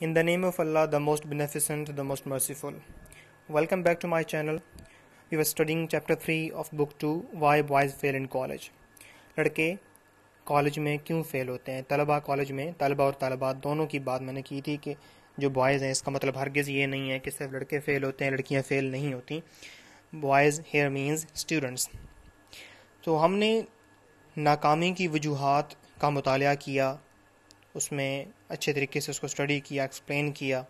In the name of Allah, the most beneficent, the most merciful. Welcome back to my channel. We were studying chapter 3 of book 2 Why Boys Fail in College. लड़के college में क्यों fail होते हैं तलबा college में तलबा और तलबा दोनों की बात मैंने की थी कि जो बॉयज़ हैं इसका मतलब हरगिज़ ये नहीं है कि सिर्फ लड़के फ़ेल होते हैं लड़कियां फ़ेल नहीं होती बॉयज़ हेयर मीन्स स्टूडेंट्स तो हमने नाकामी की वजूहत का मताल किया उसमें अच्छे तरीके से उसको स्टडी किया एक्सप्लेन किया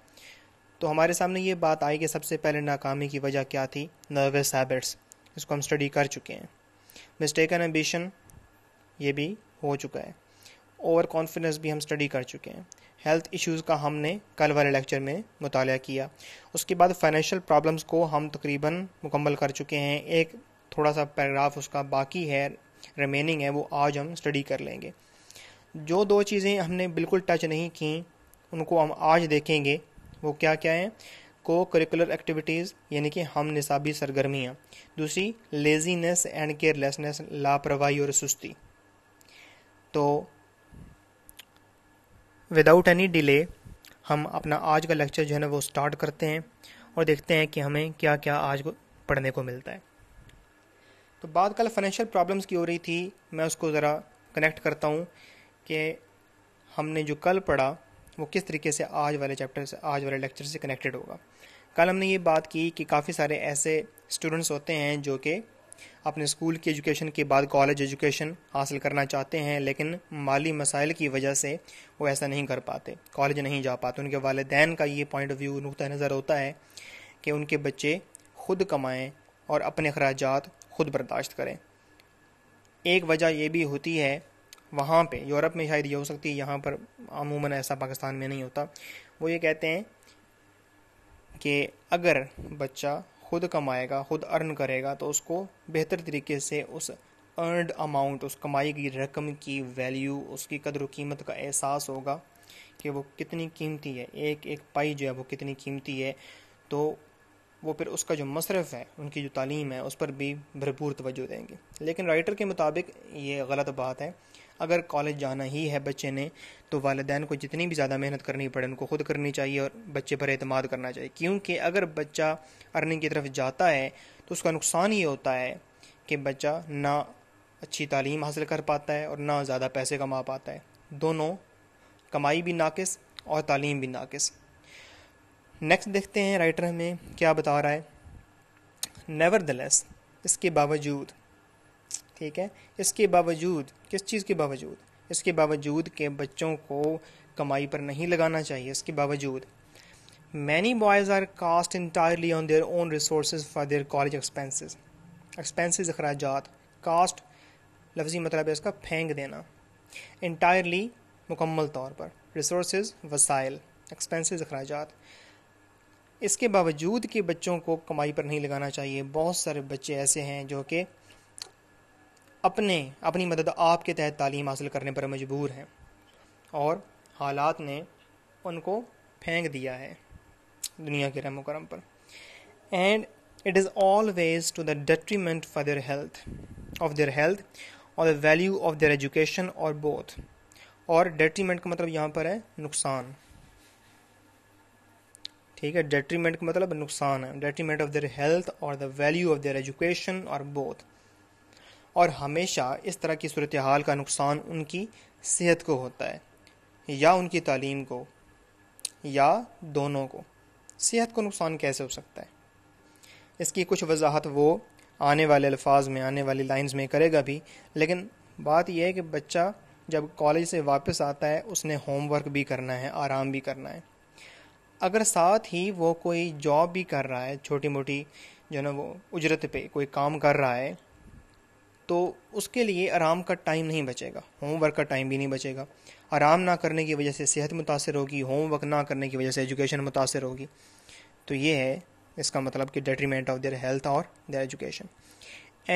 तो हमारे सामने ये बात आई कि सबसे पहले नाकामी की वजह क्या थी नर्वस हैबिट्स इसको हम स्टडी कर चुके हैं मिस्टेक एंड एम्बिशन ये भी हो चुका है ओवर कॉन्फिडेंस भी हम स्टडी कर चुके हैं हेल्थ इश्यूज़ का हमने कल वाले लेक्चर में मुताल किया उसके बाद फाइनेंशियल प्रॉब्लम्स को हम तकरीबन मुकम्मल कर चुके हैं एक थोड़ा सा पैराग्राफ उसका बाकी है रिमेनिंग है वो आज हम स्टडी कर लेंगे जो दो चीज़ें हमने बिल्कुल टच नहीं की उनको हम आज देखेंगे वो क्या क्या हैं को करिकुलर एक्टिविटीज़ यानी कि हम निसाबी सरगर्मियाँ दूसरी लेजीनेस एंड केयरलेसनेस लापरवाही और सुस्ती तो विदाउट एनी डिले हम अपना आज का लेक्चर जो है ना वो स्टार्ट करते हैं और देखते हैं कि हमें क्या क्या आज को पढ़ने को मिलता है तो बात कल फाइनेंशियल प्रॉब्लम्स की हो रही थी मैं उसको ज़रा कनेक्ट करता हूँ कि हमने जो कल पढ़ा वो किस तरीके से आज वाले चैप्टर से आज वाले लेक्चर से कनेक्टेड होगा कल हमने ये बात की कि काफ़ी सारे ऐसे स्टूडेंट्स होते हैं जो कि अपने स्कूल की एजुकेशन के बाद कॉलेज एजुकेशन हासिल करना चाहते हैं लेकिन माली मसाइल की वजह से वो ऐसा नहीं कर पाते कॉलेज नहीं जा पाते उनके वालदेन का ये पॉइंट ऑफ व्यू नुक़ नज़र होता है कि उनके बच्चे खुद कमाएँ और अपने अखराज खुद बर्दाश्त करें एक वजह यह भी होती है वहाँ पे यूरोप में शायद ये हो सकती है यहाँ पर अमूमन ऐसा पाकिस्तान में नहीं होता वो ये कहते हैं कि अगर बच्चा खुद कमाएगा खुद अर्न करेगा तो उसको बेहतर तरीके से उस अर्नड अमाउंट उस कमाई की रकम की वैल्यू उसकी कदर कीमत का एहसास होगा कि वो कितनी कीमती है एक एक पाई जो है वो कितनी कीमती है तो वो फिर उसका जो मशरफ है उनकी जो तालीम है उस पर भी भरपूर तवज्जो देंगे लेकिन राइटर के मुताबिक ये गलत बात है अगर कॉलेज जाना ही है बच्चे ने तो वालदेन को जितनी भी ज़्यादा मेहनत करनी पड़े उनको खुद करनी चाहिए और बच्चे पर अतमाद करना चाहिए क्योंकि अगर बच्चा अर्निंग की तरफ जाता है तो उसका नुकसान ये होता है कि बच्चा ना अच्छी तालीम हासिल कर पाता है और ना ज़्यादा पैसे कमा पाता है दोनों कमाई भी नाकस और तालीम भी नाकस नेक्स्ट देखते हैं राइटर हमें क्या बता रहा है नेवर इसके बावजूद ठीक है इसके बावजूद किस चीज़ के बावजूद इसके बावजूद के बच्चों को कमाई पर नहीं लगाना चाहिए इसके बावजूद many boys are cast entirely on their own resource for their college expenses expenses अखराज कास्ट लफ्जी मतलब है इसका फेंक देना इंटायरली मुकम्मल तौर पर रिसोर्स वसाइल एक्सपेंसिस अखराज इसके बावजूद कि बच्चों को कमाई पर नहीं लगाना चाहिए बहुत सारे बच्चे ऐसे हैं जो कि अपने अपनी मदद आपके तहत तालीम हासिल करने पर मजबूर हैं और हालात ने उनको फेंक दिया है दुनिया के रहम करम पर and it is always to the detriment for their health of their health और the value of their education और बोथ और डेट्रीमेंट का मतलब यहाँ पर है नुकसान ठीक है डेट्रीमेंट का मतलब नुकसान है डेट्रीमेंट ऑफ देयर हेल्थ और the value of their education और बोथ और हमेशा इस तरह की सूरत हाल का नुकसान उनकी सेहत को होता है या उनकी तालीम को या दोनों को सेहत को नुकसान कैसे हो सकता है इसकी कुछ वजाहत वो आने वाले अल्फाज में आने वाली लाइंस में करेगा भी लेकिन बात यह है कि बच्चा जब कॉलेज से वापस आता है उसने होमवर्क भी करना है आराम भी करना है अगर साथ ही वो कोई जॉब भी कर रहा है छोटी मोटी जो है ना वो उजरत पे कोई काम कर रहा है तो उसके लिए आराम का टाइम नहीं बचेगा होमवर्क का टाइम भी नहीं बचेगा आराम ना करने की वजह से सेहत मुतासर होगी होमवर्क ना करने की वजह से एजुकेशन मुतासर होगी तो ये है इसका मतलब कि डेट्रीमेंट ऑफ देयर हेल्थ और their education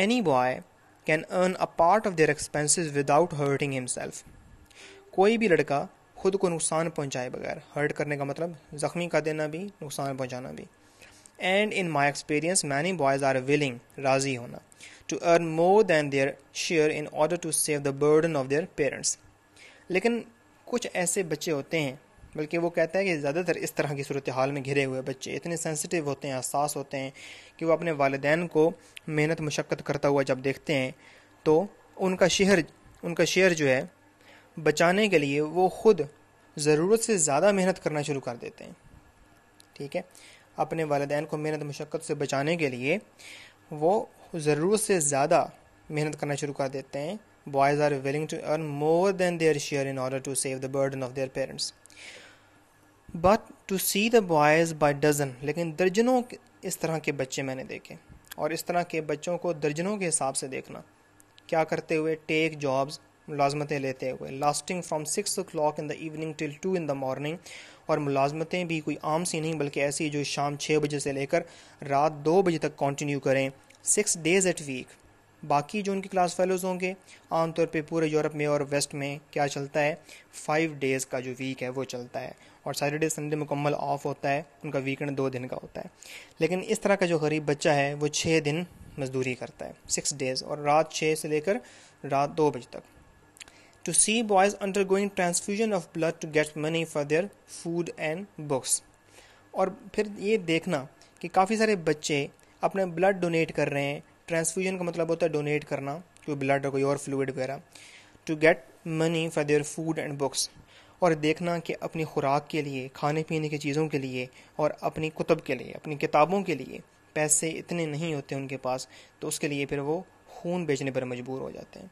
any boy can earn a part of their expenses without hurting himself कोई भी लड़का खुद को नुकसान पहुंचाए बगैर हर्ट करने का मतलब ज़ख्मी का देना भी नुकसान पहुंचाना भी and in my experience many boys are willing राजी होना to earn more than their share in order to save the burden of their parents लेकिन कुछ ऐसे बच्चे होते हैं बल्कि वो कहता है कि ज़्यादातर इस तरह की सूरत हाल में घिरे हुए बच्चे इतने सेंसिटिव होते हैं हसास होते हैं कि वो अपने वालदेन को मेहनत मशक्क़त करता हुआ जब देखते हैं तो उनका शेयर उनका शेयर जो है बचाने के लिए वो खुद ज़रूरत से ज़्यादा मेहनत करना शुरू कर देते हैं ठीक है अपने वालदेन को मेहनत मशक्क़त से बचाने के लिए वो ज़रूरत से ज़्यादा मेहनत करना शुरू कर देते हैं boys are willing to earn more than their share in order to save the burden of their parents but to see the boys by dozen लेकिन दर्जनों इस तरह के बच्चे मैंने देखे और इस तरह के बच्चों को दर्जनों के हिसाब से देखना क्या करते हुए टेक जॉब्स मुलाजमतें लेते हुए lasting from six o'clock in the evening till two in the morning और मुलाजमतें भी कोई आम सी नहीं बल्कि ऐसी जो शाम छः बजे से लेकर रात दो बजे तक कंटिन्यू करें सिक्स डेज एट वीक बाकी जो उनके क्लास फेलोज़ होंगे आमतौर पे पूरे यूरोप में और वेस्ट में क्या चलता है फाइव डेज़ का जो वीक है वो चलता है और सैटरडे संडे मुकम्मल ऑफ होता है उनका वीकेंड दो दिन का होता है लेकिन इस तरह का जो गरीब बच्चा है वो छः दिन मजदूरी करता है सिक्स डेज़ और रात छः से लेकर रात दो बजे तक to see boys undergoing transfusion of blood to get money for their food and books और फिर ये देखना कि काफ़ी सारे बच्चे अपने ब्लड डोनेट कर रहे हैं ट्रांसफ्यूजन का मतलब होता है डोनेट करना कोई ब्लड और कोई और फ्लूड वगैरह to get money for their food and books और देखना कि अपनी खुराक के लिए खाने पीने की चीज़ों के लिए और अपनी कुतब के लिए अपनी किताबों के लिए पैसे इतने नहीं होते उनके पास तो उसके लिए फिर वो खून बेचने पर मजबूर हो जाते हैं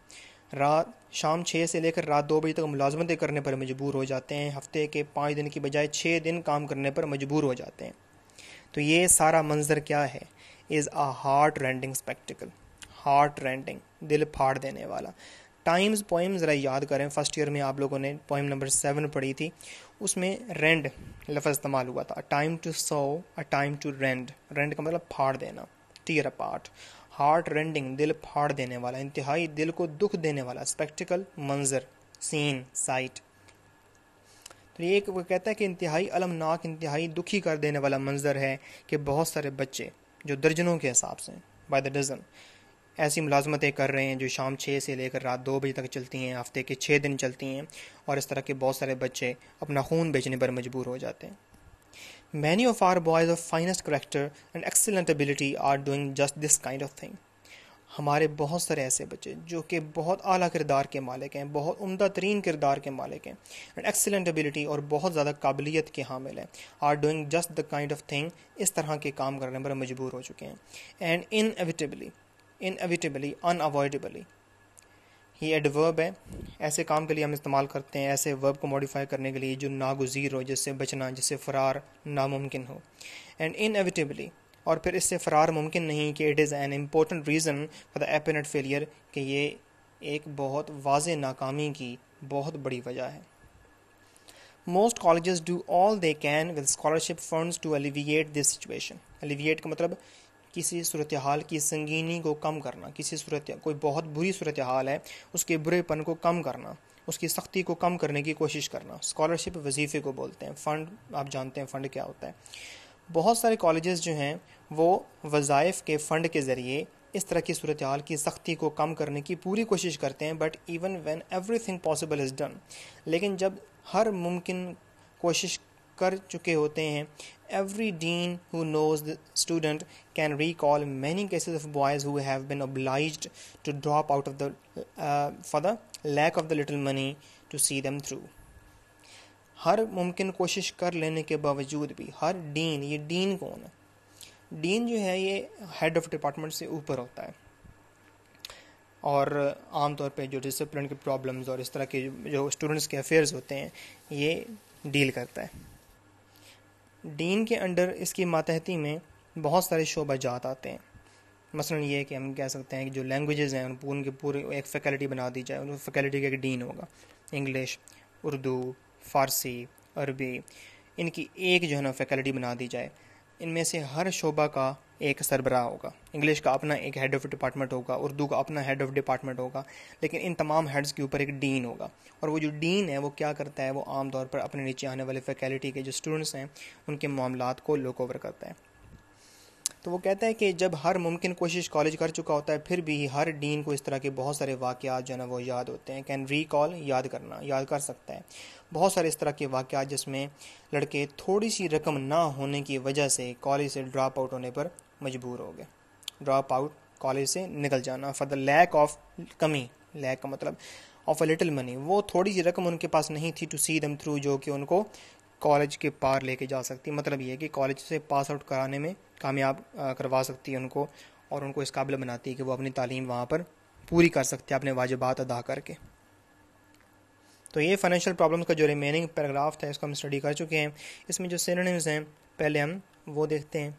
रात शाम छः से लेकर रात दो बजे तक मुलाजमतें करने पर मजबूर हो जाते हैं हफ्ते के पाँच दिन की बजाय छः दिन काम करने पर मजबूर हो जाते हैं तो ये सारा मंजर क्या है is a heart rending spectacle heart rending दिल फाड़ देने वाला टाइम्स पोइम ज़रा याद करें फर्स्ट ईयर में आप लोगों ने पोइम नंबर सेवन पढ़ी थी उसमें रेंड लफ्ज़ इस्तेमाल हुआ था a time to sow a time to rend rend का मतलब फाड़ देना tear apart heart rending दिल फाड़ देने वाला इंतहाई दिल को दुख देने वाला स्पेक्टिकल मंजर सीन साइट तो ये एक वो कहता है कि इंतहाई अलमनाक इंतहाई दुखी कर देने वाला मंजर है कि बहुत सारे बच्चे जो दर्जनों के हिसाब से बाय द डजन ऐसी मुलाजमतें कर रहे हैं जो शाम छः से लेकर रात दो बजे तक चलती हैं हफ्ते के छः दिन चलती हैं और इस तरह के बहुत सारे बच्चे अपना खून बेचने पर मजबूर हो जाते हैं Many of our boys of finest character and excellent ability are doing just this kind of thing. हमारे बहुत सारे ऐसे बच्चे जो कि बहुत आला किरदार के मालिक हैं बहुत उम्दा तरीन किरदार के मालिक हैं एंड एक्सेलेंट एबिलिटी और बहुत ज़्यादा काबिलियत के हामिल हैं are doing just the kind of thing इस तरह के काम करने पर मजबूर हो चुके हैं एंड इन एविटेबली इन एविटेबली अनअवॉइडेबली ये वर्ब है ऐसे काम के लिए हम इस्तेमाल करते हैं ऐसे वर्ब को मॉडिफाई करने के लिए जो नागुजीर हो जिससे बचना जिससे फरार नामुमकिन हो एंड इनएविटेबली और फिर इससे फरार मुमकिन नहीं कि it is an important reason for the एपिनट फेलियर कि ये एक बहुत वाज नाकामी की बहुत बड़ी वजह है most college do all they can with scholarship funds to alleviate this situation alleviate का मतलब किसी सूरत हाल की संगीनी को कम करना किसी सूरत कोई बहुत बुरी सूरत हाल है उसके बुरेपन को कम करना उसकी सख्ती को कम करने की कोशिश करना स्कॉलरशिप वजीफ़े को बोलते हैं फ़ंड आप जानते हैं फ़ंड क्या होता है बहुत सारे कॉलेजेस जो हैं वो वज़ाइफ के फ़ंड के ज़रिए इस तरह की सूरत हाल की सख्ती को कम करने की पूरी कोशिश करते हैं but even when every thing possible is done लेकिन जब हर मुमकिन कोशिश कर चुके होते हैं every dean who knows the student can recall many cases of boys who have been obliged to drop out of the for the lack of the little money to see them through हर मुमकिन कोशिश कर लेने के बावजूद भी हर dean ये dean कौन है डीन जो है ये हेड ऑफ डिपार्टमेंट से ऊपर होता है और आमतौर पे जो डिसिप्लिन के प्रॉब्लम्स और इस तरह के जो स्टूडेंट्स के अफेयर्स होते हैं ये डील करता है डीन के अंडर इसकी मातहती में बहुत सारे शोबा जात आते हैं मसलन ये कि हम कह सकते हैं कि जो लैंग्वेजेस हैं उन उनके पूरे एक फैकल्टी बना दी जाए उन फैकल्टी का एक डीन होगा इंग्लिश उर्दू फारसी अरबी इनकी एक जो है ना फैकल्टी बना दी जाए इनमें से हर शोबा का एक सरबराह होगा इंग्लिश का अपना एक हेड ऑफ डिपार्टमेंट होगा उर्दू का अपना हेड ऑफ डिपार्टमेंट होगा लेकिन इन तमाम हेड्स के ऊपर एक डीन होगा और वो जो डीन है वो क्या करता है वो आमतौर पर अपने नीचे आने वाले फैकल्टी के जो स्टूडेंट्स हैं उनके मामला को लोक ओवर करता है तो वो कहता है कि जब हर मुमकिन कोशिश कॉलेज कर चुका होता है फिर भी हर डीन को इस तरह के बहुत सारे वाक़ात जो है ना वो याद होते हैं कैन रिकॉल याद करना याद कर सकता है बहुत सारे इस तरह के वाक़ात जिसमें लड़के थोड़ी सी रकम ना होने की वजह से कॉलेज से ड्रॉप आउट होने पर मजबूर हो गए ड्रॉप आउट कॉलेज से निकल जाना फॉर द लैक ऑफ कमी लैक का मतलब ऑफ अ लिटिल मनी वो थोड़ी सी रकम उनके पास नहीं थी टू सी दम थ्रू जो कि उनको कॉलेज के पार लेके जा सकती है मतलब ये है कि कॉलेज से पास आउट कराने में कामयाब करवा सकती है उनको और उनको इस काबिल बनाती है कि वो अपनी तालीम वहाँ पर पूरी कर सकते हैं अपने वाजिबात अदा करके तो ये फाइनेंशियल प्रॉब्लम्स का जो रिमेनिंग पैराग्राफ था इसको हम स्टडी कर चुके हैं इसमें जो सिनोनिम्स हैं पहले हम वो देखते हैं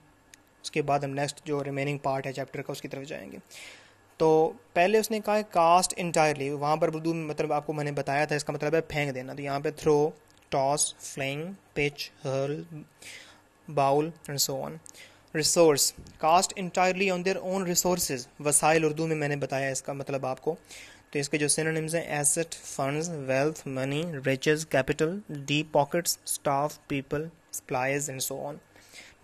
उसके बाद हम नेक्स्ट जो रिमेनिंग पार्ट है चैप्टर का उसकी तरफ जाएंगे तो पहले उसने कहा है कास्ट इंटायरली वहाँ पर उर्दू में मतलब आपको मैंने बताया था इसका मतलब है फेंक देना तो यहाँ पे throw toss, fling, pitch, hurl, bowl, and so on. Resource cast entirely on their own resource वसाइल उर्दू में मैंने बताया इसका मतलब आपको तो इसके जो सिनोनिम्स हैं asset funds wealth money riches capital deep pockets staff people supplies and so on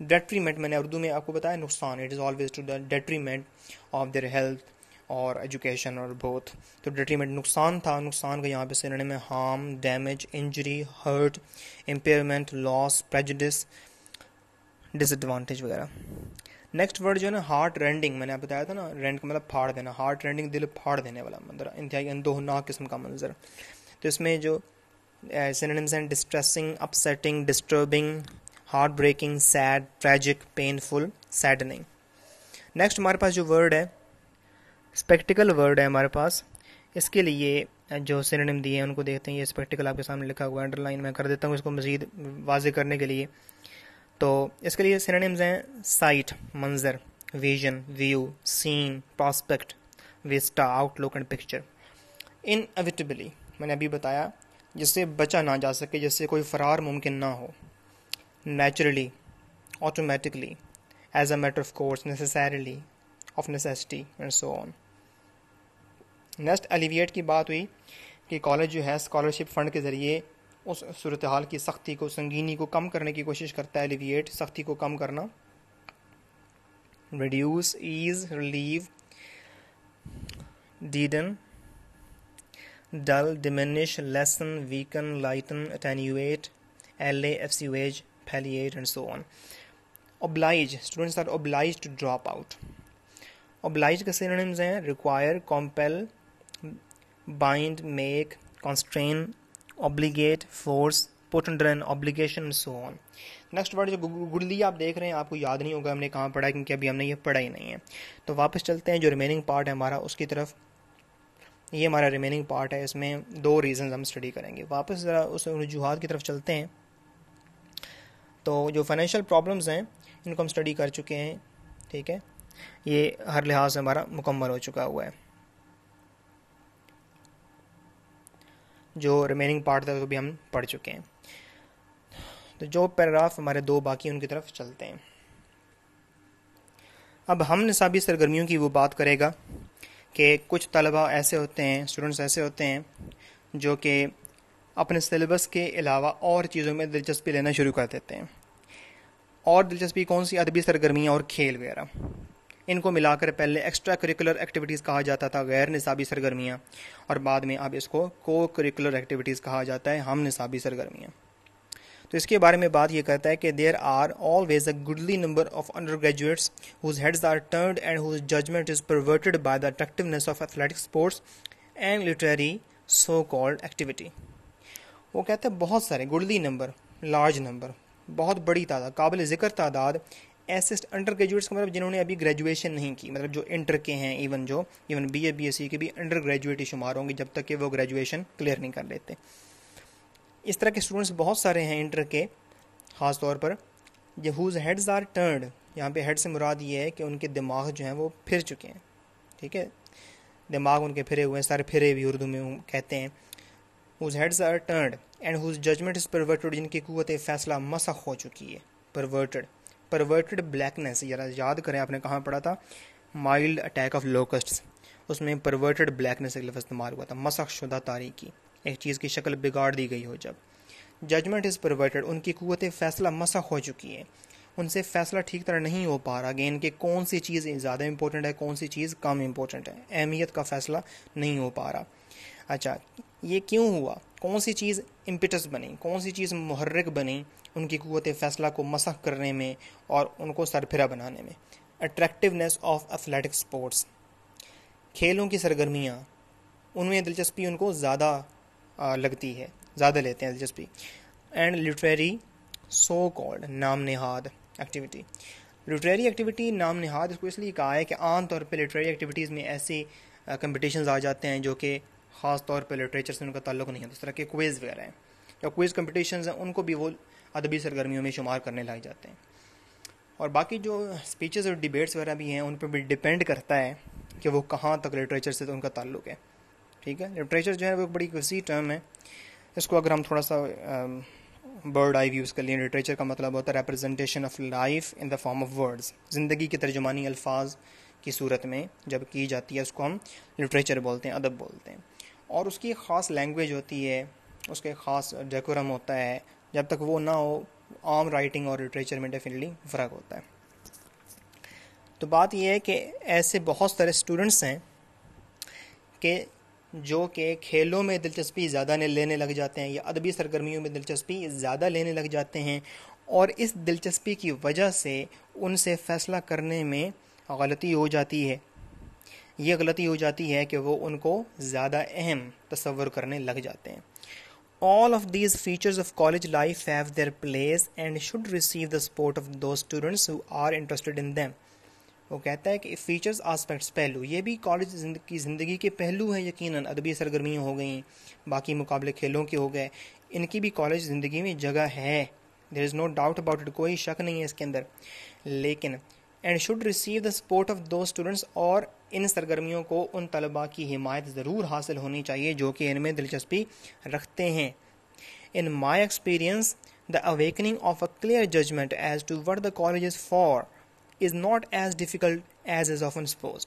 detriment मैंने उर्दू में आपको बताया नुकसान it is always to the detriment of their health और एजुकेशन और बोथ तो डिट्रीमेंट नुकसान था नुकसान का यहाँ पे सिनोनिम में harm damage injury hurt impairment loss prejudice disadvantage वगैरह नेक्स्ट वर्ड जो है ना हार्ट रेंडिंग मैंने आप बताया था ना रेंड का मतलब फाड़ देना हार्ट रेंडिंग दिल फाड़ देने वाला मंजर इंतहाई ना किस्म का मंजर तो इसमें जो सिनोनिम्स हैं distressing upsetting disturbing heart breaking sad tragic painful saddening next हमारे पास जो वर्ड है स्पेक्टिकल वर्ड है हमारे पास इसके लिए जो सिनेम दिए हैं उनको देखते हैं ये स्पेक्टिकल आपके सामने लिखा हुआ है अंडरलाइन मैं कर देता हूँ इसको मज़ीद वाजे करने के लिए तो इसके लिए सिनेम्स हैं साइट मंजर vision view scene prospect vista outlook and picture inevitably मैंने अभी बताया जिससे बचा ना जा सके जिससे कोई फरार मुमकिन ना हो naturally automatically as a matter of course necessarily of necessity and so on next alleviate की बात हुई कि कॉलेज जो है स्कॉलरशिप फ़ंड के ज़रिए उस सूरत हाल की सख्ती को संगीनी को कम करने की कोशिश करता है एलिविएट सख्ती को कम करना reduce ease relieve deaden dull diminish lessen weaken lighten attenuate allay assuage palliate and so on oblige students are obliged to drop out obliged के synonyms हैं require compel bind, make, constrain, obligate, force, put under an obligation and so on. Next word जो goodly आप देख रहे हैं आपको याद नहीं होगा हमने कहाँ पढ़ा क्योंकि अभी हमने ये पढ़ा ही नहीं है तो वापस चलते हैं जो रिमेनिंग पार्ट है हमारा उसकी तरफ ये हमारा रिमेनिंग पार्ट है इसमें दो रीजन हम स्टडी करेंगे वापस ज़रा उस वजूहत की तरफ चलते हैं तो जो फाइनेंशियल प्रॉब्लम्स हैं इनको हम स्टडी कर चुके हैं ठीक है ये हर लिहाज से हमारा मुकम्मल हो चुका हुआ है जो रिमेनिंग पार्ट था वो भी हम पढ़ चुके हैं तो जो पैराग्राफ हमारे दो बाकी उनकी तरफ चलते हैं अब हम निसाबी सरगर्मियों की वो बात करेगा कि कुछ तलबा ऐसे होते हैं स्टूडेंट्स ऐसे होते हैं जो कि अपने सिलेबस के अलावा और चीज़ों में दिलचस्पी लेना शुरू कर देते हैं और दिलचस्पी कौन सी अदबी सरगर्मियाँ और खेल वगैरह इनको मिलाकर पहले एक्स्ट्रा करिकुलर एक्टिविटीज़ कहा जाता था गैर निसाबी सरगर्मियाँ और बाद में अब इसको को करिकुलर एक्टिविटीज़ कहा जाता है हम निसाबी सरगर्मियाँ तो इसके बारे में बात यह करता है कि there are always a goodly number of undergraduates whose heads are turned and whose judgment is perverted by the attractiveness of athletic sports and literary so called activity वो कहते हैं बहुत सारे गुडली नंबर लार्ज नंबर बहुत बड़ी तादाद काबिल ज़िक्र तादाद ऐसे अंडर ग्रेजुएट्स का मतलब जिन्होंने अभी ग्रेजुएशन नहीं की मतलब जो इंटर के हैं इवन जो even B A B S C के भी अंडर ग्रेजुएट ही शुमार होंगे जब तक कि वो ग्रेजुएशन क्लियर नहीं कर लेते इस तरह के स्टूडेंट्स बहुत सारे हैं इंटर के ख़ास तौर पर जो हुज हेड्स आर टर्नड यहाँ पे हेड से मुराद ये है कि उनके दिमाग जो हैं वो फिर चुके हैं ठीक है दिमाग उनके फिरे हुए हैं सारे फिरे भी उर्दू में कहते हैं whose heads are turned and whose judgement is perverted जिनकी कुत फ़ैसला मसख हो चुकी है परवर्टेड परवर्टेड ब्लैकनेस जरा याद करें आपने कहाँ पढ़ा था माइल्ड अटैक ऑफ लोकस्ट उसमें परवर्टेड ब्लैकनेस का लफ इस्तेमाल हुआ था मसक शुदा तारीखी एक चीज़ की शक्ल बिगाड़ दी गई हो जब जजमेंट इज़ परवर्टेड उनकी क़वत फ़ैसला मसक हो चुकी है उनसे फ़ैसला ठीक तरह नहीं हो पा रहा गेन के कौन सी चीज़ ज़्यादा इंपॉर्टेंट है कौन सी चीज़ कम इंपॉर्टेंट है अहमियत का फ़ैसला नहीं हो पा रहा अच्छा ये क्यों हुआ कौन सी चीज़ इम्पिटस बनी कौन सी चीज़ मुहर्रक बनी उनकी क़वत फ़ैसला को मसख करने में और उनको सरफिरा बनाने में अट्रैक्टिवनेस ऑफ एथलेटिक स्पोर्ट्स खेलों की सरगर्मियाँ उनमें दिलचस्पी उनको ज़्यादा लगती है ज़्यादा लेते हैं दिलचस्पी एंड लिटरेरी सो कॉल्ड नाम नहाद एक्टिविटी लिटरेरी एक्टिविटी नाम नहाद इसको इसलिए कहा है कि आम तौर लिटरेरी एक्टिविटीज़ में ऐसे कंपटीशंस आ जाते हैं जो कि खास तौर पर लिटरेचर से उनका ताल्लुक नहीं है तो तरह के क्वेज़ वगैरह हैं या क्वेज़ कम्पटिशन हैं उनको भी वो अदबी सरगर्मियों में शुमार करने लाए जाते हैं और बाकी जो स्पीचेस और डिबेट्स वगैरह भी हैं उन पर भी डिपेंड करता है कि वो कहाँ तक लिटरेचर से तो उनका ताल्लुक है ठीक है लिटरेचर जो है वो एक बड़ी वसी टर्म है इसको अगर हम थोड़ा सा बर्ड आई यूज़ कर लें लिटरेचर का मतलब होता है representation of life in the form of words ज़िंदगी के तर्जुमानी अल्फाज की सूरत में जब की जाती है उसको हम लिटरेचर बोलते हैं अदब बोलते हैं और उसकी एक ख़ास लैंग्वेज होती है उसके ख़ास डेकोरम होता है जब तक वो ना हो आम राइटिंग और लिटरेचर में डेफिनेटली फ़र्क होता है तो बात यह है कि ऐसे बहुत सारे स्टूडेंट्स हैं कि जो कि खेलों में दिलचस्पी ज़्यादा लेने लग जाते हैं या अदबी सरगर्मियों में दिलचस्पी ज़्यादा लेने लग जाते हैं और इस दिलचस्पी की वजह से उनसे फ़ैसला करने में गलती हो जाती है ये गलती हो जाती है कि वो उनको ज़्यादा अहम तस्वर करने लग जाते हैं all of these features of college life have their place and should receive the support of those students who are interested in them वो कहता है कि फीचर्स आस्पेक्ट्स पहलू ये भी कॉलेज की ज़िंदगी के पहलू हैं यकीनन अदबी सरगर्मियाँ हो गई बाकी मुकाबले खेलों के हो गए इनकी भी कॉलेज ज़िंदगी में जगह है there is no doubt about it कोई शक नहीं है इसके अंदर लेकिन and should receive the support of those students और इन सरगर्मियों को उन तलबा की हिमायत ज़रूर हासिल होनी चाहिए जो कि इनमें दिलचस्पी रखते हैं in my experience the awakening of a clear judgment as to what the college for is not as difficult as is often suppose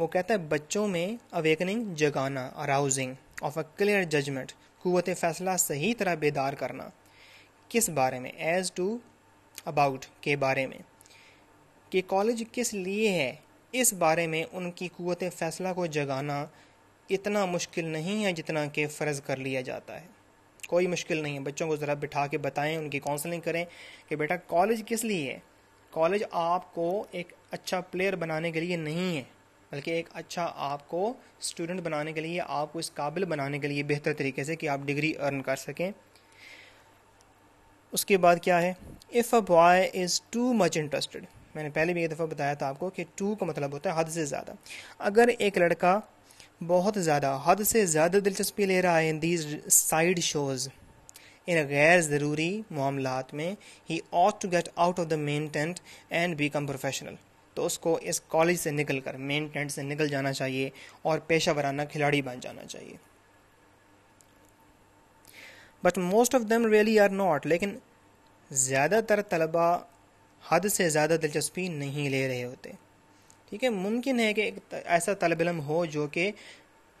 वो कहता है बच्चों में अवेकनिंग जगाना arousing of a clear judgment कुत फैसला सही तरह बेदार करना किस बारे में एज टू अबाउट के बारे में कि कॉलेज किस लिए है इस बारे में उनकी क़वत फ़ैसला को जगाना इतना मुश्किल नहीं है जितना कि फ़र्ज़ कर लिया जाता है कोई मुश्किल नहीं है बच्चों को ज़रा बिठा के बताएं उनकी काउंसलिंग करें कि बेटा कॉलेज किस लिए है कॉलेज आपको एक अच्छा प्लेयर बनाने के लिए नहीं है बल्कि एक अच्छा आपको स्टूडेंट बनाने के लिए आपको इस काबिल बनाने के लिए बेहतर तरीके से कि आप डिग्री अर्न कर सकें उसके बाद क्या है if a boy is too much interested मैंने पहले भी एक दफ़ा बताया था आपको कि टू का मतलब होता है हद से ज़्यादा अगर एक लड़का बहुत ज़्यादा हद से ज़्यादा दिलचस्पी ले रहा है इन दीज साइड शोज़ इन गैर ज़रूरी मामला में ही ought to get out of the main tent and become professional तो उसको इस कॉलेज से निकल कर मेन टेंट से निकल जाना चाहिए और पेशा वराना खिलाड़ी बन जाना चाहिए but most of them really are not लेकिन ज़्यादातर तलबा हद से ज़्यादा दिलचस्पी नहीं ले रहे होते ठीक है मुमकिन है कि एक ऐसा तलब इलम हो जो कि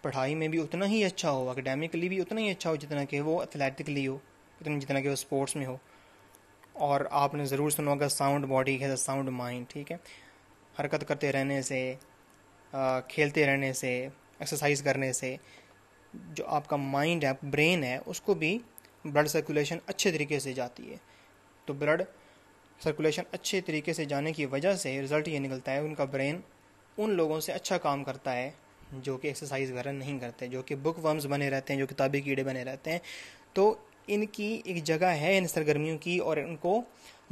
पढ़ाई में भी उतना ही अच्छा हो अकेडेमिकली भी उतना ही अच्छा हो जितना कि वो एथलेटिकली हो उतना जितना कि वो स्पोर्ट्स में हो और आपने ज़रूर सुना होगा साउंड बॉडी है साउंड माइंड ठीक है हरकत करते रहने से खेलते रहने से एक्सरसाइज करने से जो आपका माइंड है ब्रेन है उसको भी ब्लड सर्कुलेशन अच्छे तरीके से जाती है तो ब्लड सर्कुलेशन अच्छे तरीके से जाने की वजह से रिज़ल्ट ये निकलता है उनका ब्रेन उन लोगों से अच्छा काम करता है जो कि एक्सरसाइज वगैरह नहीं करते जो कि बुक वर्म्स बने रहते हैं जो किताबी कीड़े बने रहते हैं तो इनकी एक जगह है इन सरगर्मियों की और इनको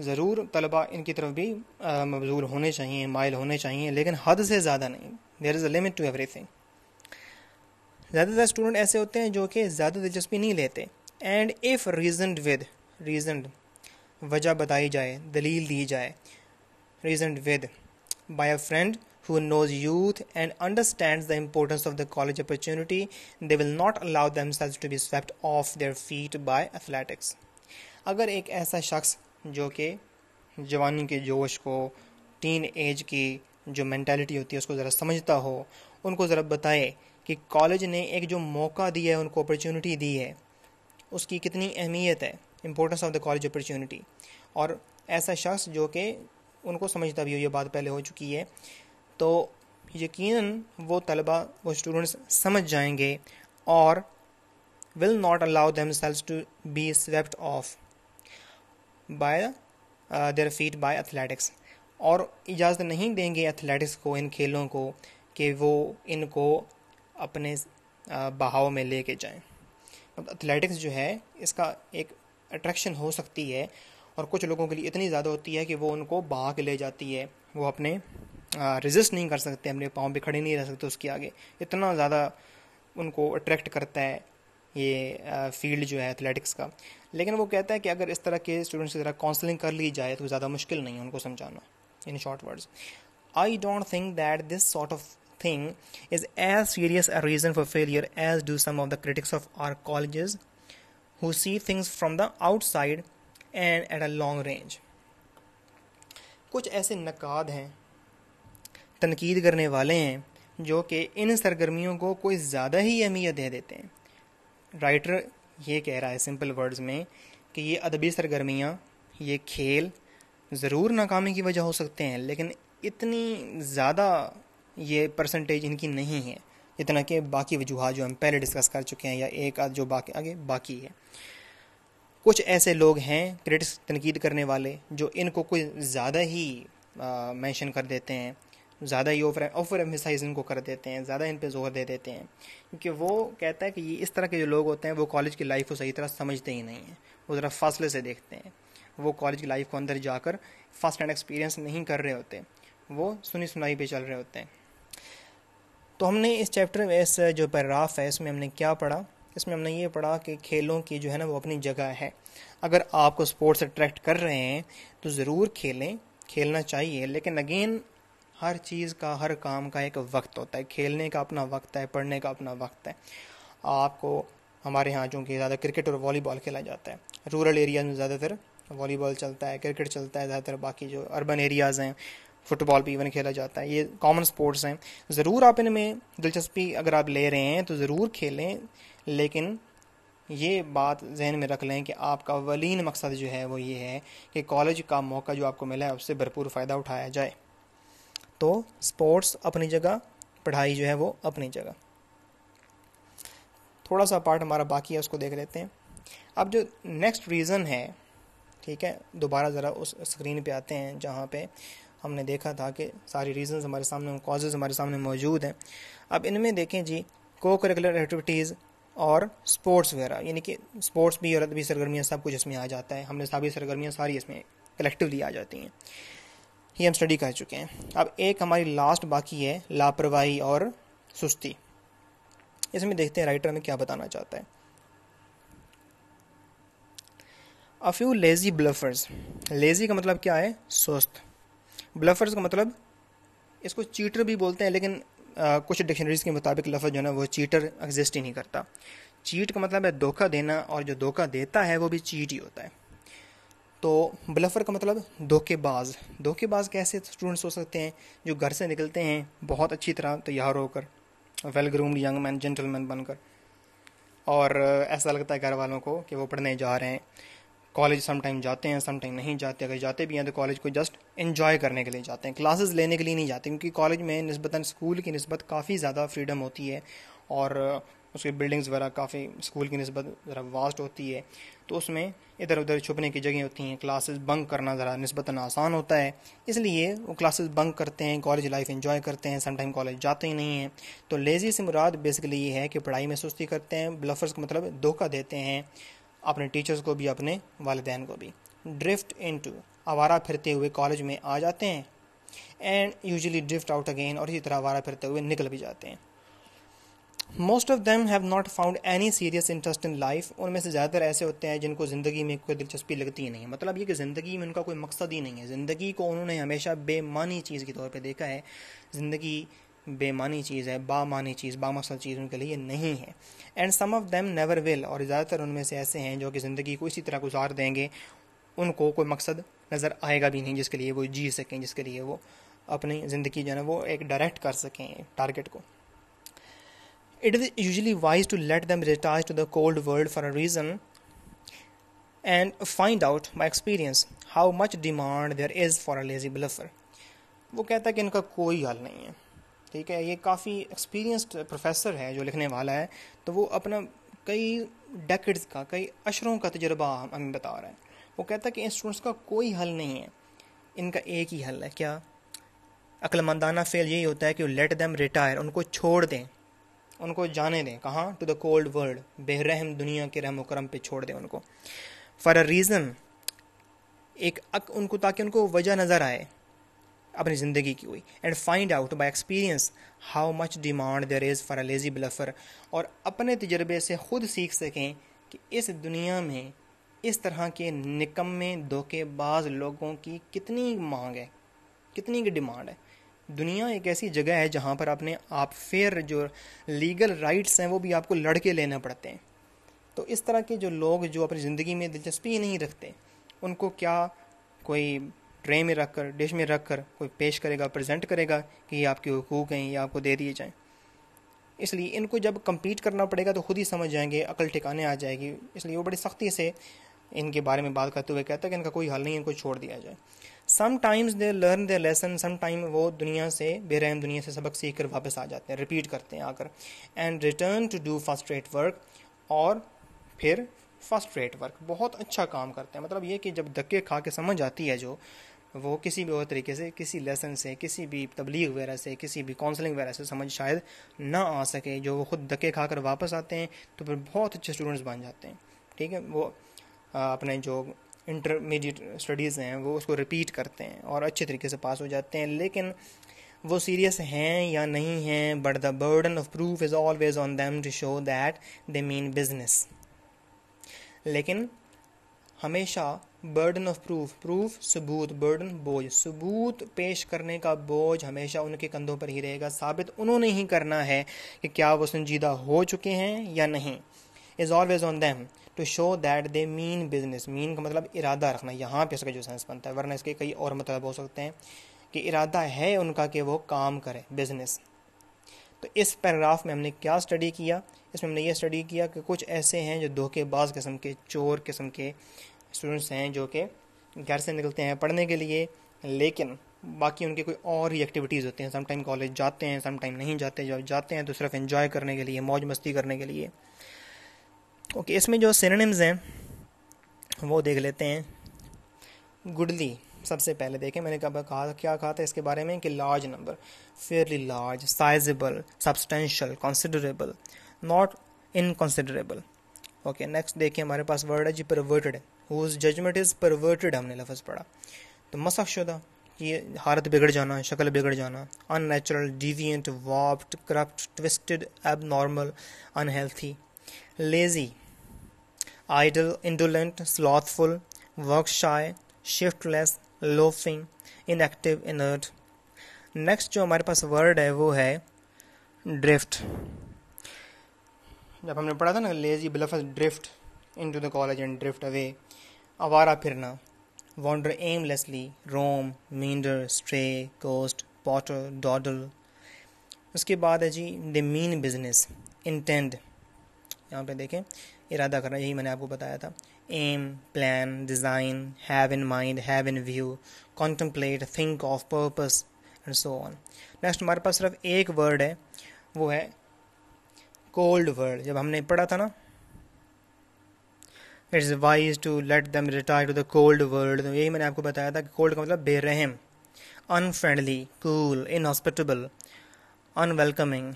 ज़रूर तलबा इनकी तरफ भी मबजूर होने चाहिए माइल होने चाहिए लेकिन हद से ज़्यादा नहीं there is a limit to everything ज़्यादातर स्टूडेंट ऐसे होते हैं जो कि ज़्यादा दिलचस्पी नहीं लेते and if reasoned with reasoned वजह बताई जाए दलील दी जाए reason with by a friend who knows youth and understand the importance of the college opportunity they will not allow themselves to be swept off their feet by athletics अगर एक ऐसा शख्स जो कि जवानी के जोश को टीन एज की जो मैंटेलिटी होती है उसको ज़रा समझता हो उनको ज़रा बताए कि कॉलेज ने एक जो मौका दिया है उनको अपॉर्चुनिटी दी है उसकी कितनी अहमियत है importance of the college opportunity और ऐसा शख्स जो कि उनको समझता भी हो ये बात पहले हो चुकी है तो यकीन वो तलबा वो स्टूडेंट्स समझ जाएंगे और will not allow themselves to be swept off by their feet by athletics और इजाज़त नहीं देंगे एथलेटिक्स को इन खेलों को कि वो इनको अपने uh, बहाव में लेके जाएं एथलेटिक्स मतलब जो है इसका एक अट्रैक्शन हो सकती है और कुछ लोगों के लिए इतनी ज़्यादा होती है कि वो उनको बहा के ले जाती है वो अपने रिजिस्ट नहीं कर सकते अपने पाँव पर खड़े नहीं रह सकते उसके आगे इतना ज़्यादा उनको अट्रैक्ट करता है ये फील्ड जो है एथलेटिक्स का लेकिन वो कहता है कि अगर इस तरह के स्टूडेंट्स की तरह काउंसलिंग कर ली जाए तो ज़्यादा मुश्किल नहीं है उनको समझाना in short words I don't think that this sort of thing is as serious a reason for failure as do some of the critics of our colleges who see things from the outside and at a long range. कुछ ऐसे नकाद हैं तनकीद करने वाले हैं जो कि इन सरगर्मियों को कोई ज़्यादा ही अहमियत दे देते हैं राइटर ये कह रहा है सिंपल वर्ड्स में कि ये अदबी सरगर्मियाँ ये खेल ज़रूर नाकामी की वजह हो सकते हैं लेकिन इतनी ज़्यादा ये परसेंटेज इनकी नहीं है इतना कि बाकी वजूहत जो हम पहले डिस्कस कर चुके हैं या एक आध जो बाकी आगे बाकी है कुछ ऐसे लोग हैं क्रिटिक्स तनकीद करने वाले जो इनको कोई ज़्यादा ही मैंशन कर देते हैं ज़्यादा ही ओवर ओवर एम्फिसाइज इनको कर देते हैं ज़्यादा इन पर जोर दे देते हैं क्योंकि वो कहता है कि ये इस तरह के जो लोग होते हैं वो कॉलेज की लाइफ को सही तरह समझते ही नहीं हैं वो ज़रा फासले से देखते हैं वो कॉलेज की लाइफ को अंदर जाकर फर्स्ट हैंड एक्सपीरियंस नहीं कर रहे होते वो सुनी सुनाई पे चल रहे होते हैं तो हमने इस चैप्टर में इस जो पैराग्राफ है इसमें हमने क्या पढ़ा इसमें हमने ये पढ़ा कि खेलों की जो है ना वो अपनी जगह है अगर आपको स्पोर्ट्स अट्रैक्ट कर रहे हैं तो ज़रूर खेलें खेलना चाहिए लेकिन अगेन हर चीज़ का हर काम का एक वक्त होता है खेलने का अपना वक्त है पढ़ने का अपना वक्त है आपको हमारे यहाँ चूँकि ज़्यादा क्रिकेट और वॉलीबॉल खेला जाता है रूरल एरियाज़ में ज़्यादातर वॉलीबॉल चलता है क्रिकेट चलता है ज़्यादातर बाकी जो अर्बन एरियाज़ हैं फुटबॉल भी इवन खेला जाता है ये कॉमन स्पोर्ट्स हैं ज़रूर आप इनमें दिलचस्पी अगर आप ले रहे हैं तो ज़रूर खेलें लेकिन ये बात जहन में रख लें कि आपका वलीन मकसद जो है वो ये है कि कॉलेज का मौका जो आपको मिला है उससे भरपूर फ़ायदा उठाया जाए तो स्पोर्ट्स अपनी जगह पढ़ाई जो है वो अपनी जगह थोड़ा सा पार्ट हमारा बाकी है उसको देख लेते हैं अब जो नेक्स्ट रीज़न है ठीक है दोबारा ज़रा उस स्क्रीन पे आते हैं जहाँ पे हमने देखा था कि सारी रीजंस हमारे सामने कॉजेज़ हमारे सामने मौजूद हैं अब इनमें देखें जी को करिकुलर एक्टिविटीज़ और स्पोर्ट्स वगैरह यानी कि स्पोर्ट्स भी और अदबी सरगर्मियाँ सब कुछ इसमें आ जाता है हमने सभी सरगर्मियाँ सारी इसमें कलेक्टिवली आ जाती हैं ये हम स्टडी कर चुके हैं अब एक हमारी लास्ट बाकी है लापरवाही और सुस्ती इसमें देखते हैं राइटर हमें क्या बताना चाहता है a few lazy bluffers lazy का मतलब क्या है सुस्त ब्लफर्स का मतलब इसको चीटर भी बोलते हैं लेकिन आ, कुछ डिक्शनरीज के मुताबिक लफ्ज़ जो है ना वो चीटर एग्जिस्ट ही नहीं करता चीट का मतलब है धोखा देना और जो धोखा देता है वो भी चीट ही होता है तो ब्लफर का मतलब धोखेबाज धोखेबाज कैसे स्टूडेंट्स हो सकते हैं जो घर से निकलते हैं बहुत अच्छी तरह तैयार होकर well groomed young man gentleman बनकर और ऐसा लगता है घर वालों को कि वो पढ़ने जा रहे हैं कॉलेज समटाइम जाते हैं समटाइम नहीं जाते अगर जाते भी हैं तो कॉलेज को जस्ट इन्जॉय करने के लिए जाते हैं क्लासेस लेने के लिए नहीं जाते क्योंकि कॉलेज में नस्बता स्कूल की नस्बत काफ़ी ज़्यादा फ्रीडम होती है और उसकी बिल्डिंग्स वगैरह काफ़ी स्कूल की नस्बत ज़रा वास्ट होती है तो उसमें इधर उधर छुपने की जगह होती हैं क्लासेस बंक करना ज़रा नस्बता आसान होता है इसलिए वो क्लासेस बंक करते हैं कॉलेज लाइफ इन्जॉय करते हैं टाइम कॉलेज जाते ही नहीं हैं तो लेज़ी से मुराद बेसिकली ये है कि पढ़ाई में सुस्ती करते हैं ब्लफर्स का मतलब धोखा देते हैं अपने टीचर्स को भी अपने वालदेन को भी ड्रिफ्ट इन टू आवारा फिरते हुए कॉलेज में आ जाते हैं and usually drift out again और इसी तरह आवारा फिरते हुए निकल भी जाते हैं most of them have not found any serious interest in life उनमें से ज़्यादातर ऐसे होते हैं जिनको ज़िंदगी में कोई दिलचस्पी लगती ही नहीं है मतलब ये कि ज़िंदगी में उनका कोई मकसद ही नहीं है ज़िंदगी को उन्होंने हमेशा बेमानी चीज़ के तौर पर देखा है ज़िंदगी बेमानी चीज़ है बामानी चीज़ बामसल चीज़ उनके लिए नहीं है and some of them never will और ज़्यादातर उनमें से ऐसे हैं जो कि ज़िंदगी को इसी तरह गुजार देंगे उनको कोई मकसद नज़र आएगा भी नहीं जिसके लिए वो जी सकें जिसके लिए वो अपनी ज़िंदगी जो है वो एक डायरेक्ट कर सकें टारगेट को it is usually wise to let them retire to the cold world for a reason and find out my experience how much demand there is for a lazy bluffer वो कहता है कि इनका कोई हल नहीं है ठीक है ये काफ़ी एक्सपीरियंस्ड प्रोफेसर है जो लिखने वाला है तो वो अपना कई डेकेड्स का कई अशरों का तजर्बा हमें बता रहा है वो कहता है कि इन स्टूडेंट्स का कोई हल नहीं है इनका एक ही हल है क्या अक्लमंदाना फेल यही होता है कि लेट दैम रिटायर उनको छोड़ दें उनको जाने दें कहाँ टू द कोल्ड वर्ल्ड बेरहम दुनिया के रहम करम पे छोड़ दें उनको फॉर अ रीज़न एक अक उनको ताकि उनको वजह नज़र आए अपनी ज़िंदगी की हुई and find out by experience how much demand there is for a lazy bluffer और अपने तजर्बे से ख़ुद सीख सकें कि इस दुनिया में इस तरह के निकम्मे धोखेबाज लोगों की कितनी मांग है कितनी की डिमांड है दुनिया एक ऐसी जगह है जहाँ पर अपने आप फेयर जो लीगल राइट्स हैं वो भी आपको लड़के लेने पड़ते हैं तो इस तरह के जो लोग जो अपनी ज़िंदगी में दिलचस्पी नहीं रखते उनको क्या कोई ट्रे में रख कर डिश में रख कर कोई पेश करेगा प्रेजेंट करेगा कि ये आपके हकूक हैं ये आपको दे दिए जाएं इसलिए इनको जब कंप्लीट करना पड़ेगा तो खुद ही समझ जाएंगे अकल ठिकाने आ जाएगी इसलिए वो बड़ी सख्ती से इनके बारे में बात करते हुए कहता है कि इनका कोई हल नहीं इनको छोड़ दिया जाए sometimes they learn the lesson some time वो दुनिया से बेरहम दुनिया से सबक सीख कर वापस आ जाते हैं रिपीट करते हैं आकर and return to do first rate work और फिर फर्स्ट रेट वर्क बहुत अच्छा काम करते हैं मतलब ये कि जब धक्के खा के समझ आती है जो वो किसी भी और तरीके से किसी लेसन से किसी भी तबलीग वगैरह से किसी भी काउंसलिंग वगैरह से समझ शायद ना आ सके जो वो खुद धक्के खाकर वापस आते हैं तो फिर बहुत अच्छे स्टूडेंट्स बन जाते हैं ठीक है वो अपने जो इंटरमीडिएट स्टडीज़ हैं वो उसको रिपीट करते हैं और अच्छे तरीके से पास हो जाते हैं लेकिन वो सीरियस हैं या नहीं हैं but the burden of proof is always on them to show that they mean business लेकिन हमेशा बर्डन ऑफ प्रूफ प्रूफ सबूत बर्डन बोझ सबूत पेश करने का बोझ हमेशा उनके कंधों पर ही रहेगा साबित उन्होंने ही करना है कि क्या वो संजीदा हो चुके हैं या नहीं is always on them to show that they mean business mean का मतलब इरादा रखना यहाँ पे इसका जो सेंस बनता है वरना इसके कई और मतलब हो सकते हैं कि इरादा है उनका कि वो काम करें बिजनेस तो इस पैराग्राफ में हमने क्या स्टडी किया इसमें हमने ये स्टडी किया कि कुछ ऐसे हैं जो धोखेबाज किस्म के चोर किस्म के स्टूडेंट्स हैं जो कि घर से निकलते हैं पढ़ने के लिए लेकिन बाकी उनके कोई और ही एक्टिविटीज़ होती हैं समटाइम कॉलेज जाते हैं सम टाइम नहीं जाते जब जाते हैं तो सिर्फ इन्जॉय करने के लिए मौज मस्ती करने के लिए ओके इसमें जो सिनेम्स हैं वो देख लेते हैं गुडली सबसे पहले देखें मैंने कब कहा क्या कहा था इसके बारे में कि large number fairly large sizeable substantial considerable not inconsiderable okay next देखें हमारे पास वर्ड है जी perverted whose judgement is perverted हमने लफ्ज़ पढ़ा तो मसख शुदा ये हालत बिगड़ जाना शक्ल बिगड़ जाना unnatural deviant warped corrupt twisted abnormal unhealthy lazy idle indolent slothful work shy shiftless loafing inactive inert next जो हमारे पास वर्ड है वो है ड्रिफ्ट जब हमने पढ़ा था ना lazy bluff drift into the college and drift away आवारा फिरना wander aimlessly roam meander stray coast potter dawdle उसके बाद है जी द मीन बिजनेस इंटेंड यहाँ पे देखें इरादा करना यही मैंने आपको बताया था aim plan design have in mind have in view contemplate think of purpose and so on next हमारे पास सिर्फ एक वर्ड है वो है कोल्ड वर्ड जब हमने पढ़ा था ना it's wise to let them retire to the cold world यही मैंने आपको बताया था कि कोल्ड का मतलब बेरहम unfriendly cool inhospitable unwelcoming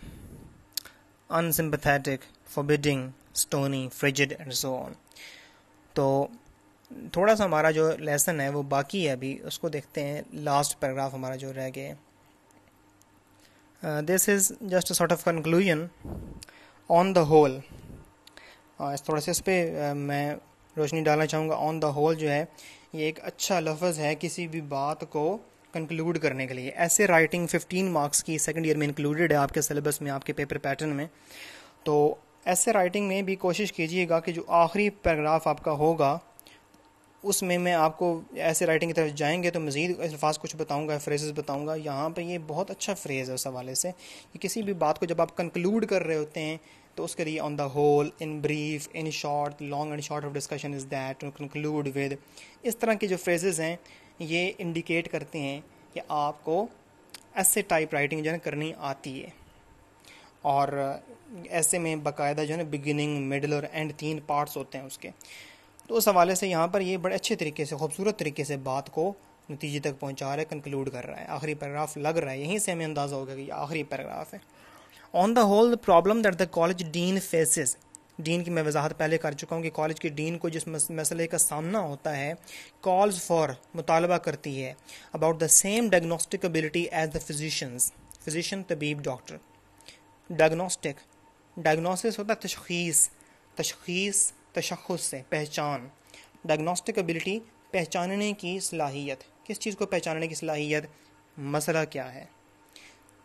unsympathetic forbidding stony frigid and so on तो थोड़ा सा हमारा जो लेसन है वो बाकी है अभी उसको देखते हैं लास्ट पैराग्राफ हमारा जो रह गया this is just sort of conclusion on the whole इस थोड़ा सा इस पर मैं रोशनी डालना चाहूँगा ऑन द होल जो है ये एक अच्छा लफ्ज़ है किसी भी बात को कंक्लूड करने के लिए ऐसे राइटिंग 15 मार्क्स की सेकंड ईयर में इंक्लूडेड है आपके सिलेबस में आपके पेपर पैटर्न में तो ऐसे राइटिंग में भी कोशिश कीजिएगा कि जो आखिरी पैराग्राफ आपका होगा उसमें मैं आपको ऐसे राइटिंग की तरफ जाएंगे तो मज़ीद अल्फाज कुछ बताऊंगा फ्रेजेस बताऊंगा यहाँ पे ये बहुत अच्छा फ्रेज़ है उस हवाले से कि किसी भी बात को जब आप कंक्लूड कर रहे होते हैं तो उसके लिए on the whole in brief in short long and short of discussion is that to conclude with इस तरह के जो फ्रेजेज़ हैं ये इंडिकेट करते हैं कि आपको ऐसे टाइप राइटिंग जो है करनी आती है और ऐसे में बाकायदा जो है ना बिगिनिंग मिडल और एंड तीन पार्ट्स होते हैं उसके तो उस हवाले से यहाँ पर ये बड़े अच्छे तरीके से खूबसूरत तरीके से बात को नतीजे तक पहुँचा रहा है कंक्लूड कर रहा है आखिरी पैराग्राफ लग रहा है यहीं से हमें अंदाज़ा होगा कि ये आखिरी पैराग्राफ है on the whole the problem that the college dean faces dean की मैं वजाहत पहले कर चुका हूँ कि कॉलेज के डीन को जिस मसले का सामना होता है कॉल्स फॉर मुतालबा करती है about the same diagnostic ability as the physicians physician तबीब डॉक्टर डायग्नोस्टिक डायग्नोसिस होता है तशखीस तशखीस तशखस से पहचान डायग्नोस्टिक एबिलिटी पहचानने की सलाहियत किस चीज़ को पहचानने की सलाहियत मसला क्या है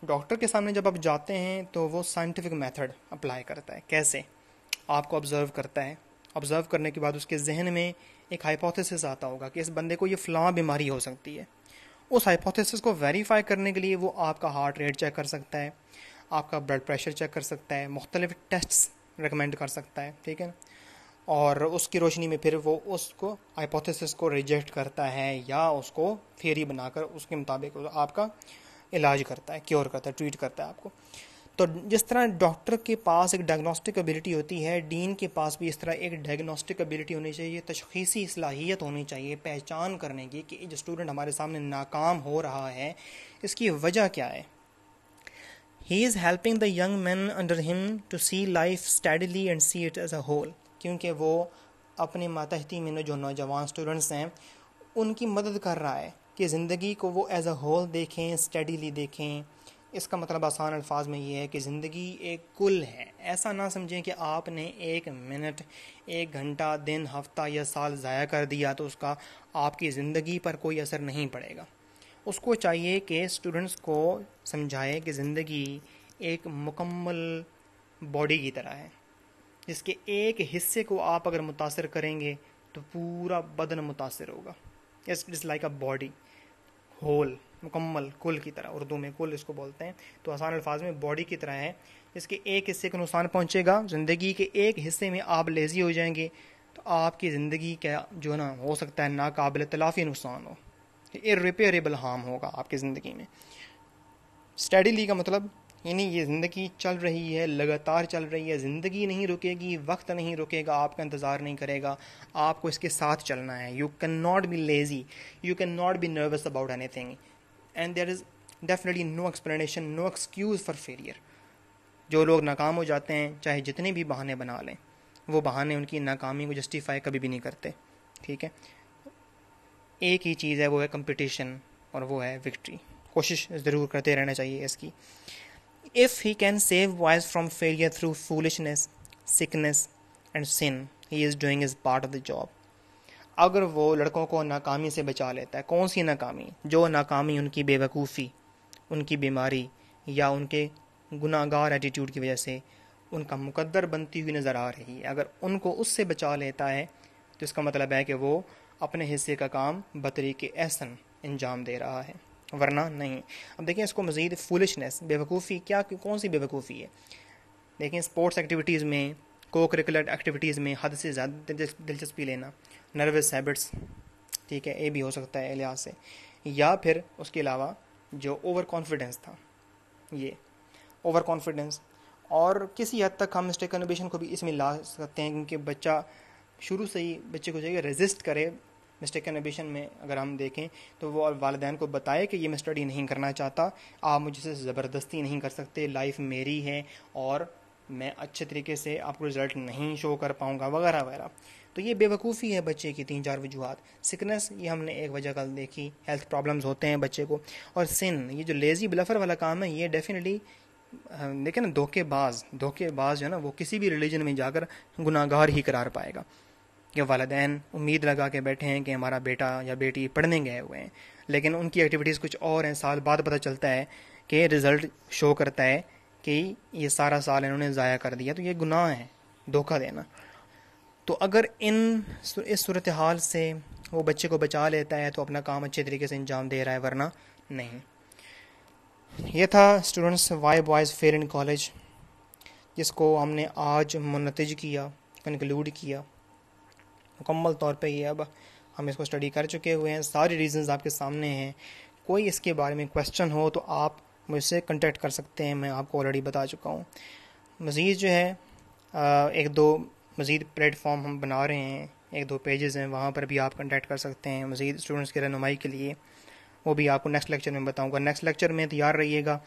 डॉक्टर के सामने जब आप जाते हैं तो वो साइंटिफिक मेथड अप्लाई करता है कैसे आपको ऑब्जर्व करता है ऑब्जर्व करने के बाद उसके जहन में एक हाइपोथेसिस आता होगा कि इस बंदे को ये फलां बीमारी हो सकती है उस हाइपोथेसिस को वेरीफाई करने के लिए वो आपका हार्ट रेट चेक कर सकता है आपका ब्लड प्रेशर चेक कर सकता है मुख्तलिफ टेस्ट्स रिकमेंड कर सकता है ठीक है और उसकी रोशनी में फिर वो उसको हाइपोथेसिस को रिजेक्ट करता है या उसको थेरी बनाकर उसके मुताबिक आपका इलाज करता है क्योर करता है ट्रीट करता है आपको तो जिस तरह डॉक्टर के पास एक डायग्नोस्टिक एबिलिटी होती है डीन के पास भी इस तरह एक डायग्नोस्टिक एबिलिटी होनी चाहिए तशखीसी सलाहियत होनी चाहिए पहचान करने की कि जो स्टूडेंट हमारे सामने नाकाम हो रहा है इसकी वजह क्या है he is helping the young man under him to see life steadily and see it as a whole क्योंकि वो अपने मातहती में जो नौजवान स्टूडेंट्स हैं उनकी मदद कर रहा है कि ज़िंदगी को वो एज अ होल देखें स्टडीली देखें इसका मतलब आसान अल्फाज में ये है कि ज़िंदगी एक कुल है ऐसा ना समझें कि आपने एक मिनट एक घंटा दिन हफ्ता या साल ज़ाया कर दिया तो उसका आपकी ज़िंदगी पर कोई असर नहीं पड़ेगा उसको चाहिए कि स्टूडेंट्स को समझाए कि ज़िंदगी एक मुकम्मल बॉडी की तरह है जिसके एक हिस्से को आप अगर मुतासर करेंगे तो पूरा बदन मुतासर होगा it is like a body whole मुकम्मल कुल की तरह उर्दू में कुल इसको बोलते हैं तो आसान अल्फाज में बॉडी की तरह है इसके एक हिस्से को नुकसान पहुँचेगा ज़िंदगी के एक हिस्से में आप लेज़ी हो जाएंगे तो आपकी ज़िंदगी का जो ना हो सकता है नाकबिल तलाफ़ी नुकसान हो रिपेयरेबल हार्म होगा आपकी ज़िंदगी में स्टडीली का मतलब यानी ये ज़िंदगी चल रही है लगातार चल रही है ज़िंदगी नहीं रुकेगी वक्त नहीं रुकेगा आपका इंतज़ार नहीं करेगा आपको इसके साथ चलना है you can not be lazy you can not be nervous about anything and there is definitely no explanation no excuse for failure जो लोग नाकाम हो जाते हैं चाहे जितने भी बहाने बना लें वो बहाने उनकी नाकामी को जस्टिफाई कभी भी नहीं करते ठीक है एक ही चीज़ है वो है कंपटीशन और वो है विक्ट्री कोशिश ज़रूर करते रहना चाहिए इसकी if he can save wives from failure through foolishness, sickness and sin, he is doing his part of the job. अगर वो लड़कों को नाकामी से बचा लेता है कौन सी नाकामी जो नाकामी उनकी बेवकूफ़ी उनकी बीमारी या उनके गुनागार एटीट्यूड की वजह से उनका मुकद्दर बनती हुई नज़र आ रही है अगर उनको उससे बचा लेता है तो इसका मतलब है कि वो अपने हिस्से का काम बतरी के एहसन अंजाम दे रहा है वरना नहीं अब देखें इसको मज़ीद फुलिशनेस बेवकूफ़ी क्या कौन सी बेवकूफ़ी है देखें स्पोर्ट्स एक्टिविटीज़ में को करिकुलर एक्टिविटीज़ में हद से ज़्यादा दिलचस्पी लेना नर्वस हैबिट्स ठीक है ये भी हो सकता है लिहाज से या फिर उसके अलावा जो ओवर कॉन्फिडेंस था ये ओवर कॉन्फिडेंस और किसी हद तक हम मिस्टेक इनोवेशन को भी इसमें ला सकते हैं क्योंकि बच्चा शुरू से ही बच्चे को चाहिए रेजिस्ट करे मिस्टेक कन्बिशन में अगर हम देखें तो वो वालदेन को बताए कि ये मैं स्टडी नहीं करना चाहता आप मुझसे ज़बरदस्ती नहीं कर सकते लाइफ मेरी है और मैं अच्छे तरीके से आपको रिज़ल्ट नहीं शो कर पाऊँगा वगैरह वगैरह तो ये बेवकूफ़ी है बच्चे की तीन चार वजूहत सिकनेस ये हमने एक वजह कल देखी हेल्थ प्रॉब्लम्स होते हैं बच्चे को और सिन ये जो लेज़ी ब्लफर वाला काम है ये डेफिनेटली देखें ना धोखेबाज धोखेबाज जो है ना वो किसी भी रिलीजन में जाकर गुनागार ही करार पाएगा या वालदेन उम्मीद लगा के बैठे हैं कि हमारा बेटा या बेटी पढ़ने गए हुए हैं लेकिन उनकी एक्टिविटीज़ कुछ और हैं साल बाद पता चलता है कि रिज़ल्ट शो करता है कि ये सारा साल इन्होंने ज़ाया कर दिया तो ये गुनाह है धोखा देना तो अगर इन इस सूरत हाल से वो बच्चे को बचा लेता है तो अपना काम अच्छे तरीके से अंजाम दे रहा है वरना नहीं यह था students why boys fare in college जिसको हमने आज मुनतज किया कंक्लूड किया मुकम्मल तौर पे ये अब हम इसको स्टडी कर चुके हुए हैं सारे रीजंस आपके सामने हैं कोई इसके बारे में क्वेश्चन हो तो आप मुझसे कंटेक्ट कर सकते हैं मैं आपको ऑलरेडी बता चुका हूँ मज़ीद जो है एक दो मज़ीद प्लेटफॉर्म हम बना रहे हैं एक दो पेजेस हैं वहाँ पर भी आप कंटेक्ट कर सकते हैं मज़ीद स्टूडेंट्स की रहनुमाई के लिए वो भी आपको नेक्स्ट लेक्चर में बताऊंगा नेक्स्ट लेक्चर में तैयार रहिएगा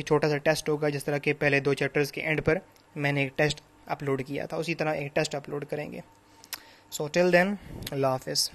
एक छोटा सा टेस्ट होगा जिस तरह के पहले दो चैप्टर्स के एंड पर मैंने एक टेस्ट अपलोड किया था उसी तरह एक टेस्ट अपलोड करेंगे So till then, love is.